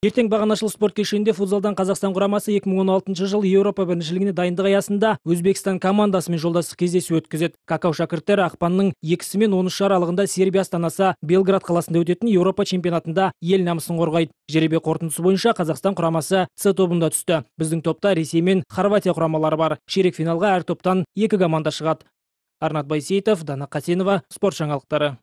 ертең бағанашыл спорт кешенінде футзалдан қазақстан құрамасы 2016 жыл еуропа біріншілігіне дайындық аясында өзбекстан командасымен жолдастық кездесу өткізеді какау шәкірттері ақпанның екісі мен он үші аралығында сербия астанасы белград қаласында өтетін еуропа чемпионатында ел намысын қорғайды жеребе қорытындысы бойынша қазақстан құрамасы с тобында түсті біздің топта ресей мен хорватия құрамалары бар ширек финалға әр топтан екі команда шығады арнат байсейітов дана қасенова спорт жаңалықтары